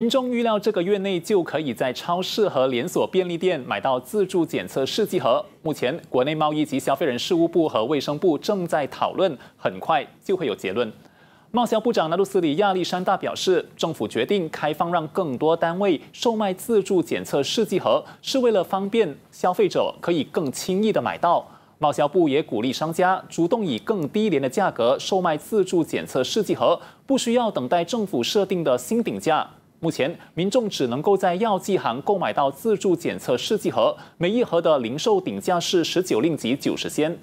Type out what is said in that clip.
民众预料这个月内就可以在超市和连锁便利店买到自助检测试剂盒。目前，国内贸易及消费人事务部和卫生部正在讨论，很快就会有结论。贸销部长纳鲁斯里亚历山大表示，政府决定开放让更多单位售卖自助检测试剂盒，是为了方便消费者可以更轻易的买到。贸销部也鼓励商家主动以更低廉的价格售卖自助检测试剂盒，不需要等待政府设定的新顶价。目前，民众只能够在药剂行购买到自助检测试剂盒，每一盒的零售顶价是十九令及九十仙。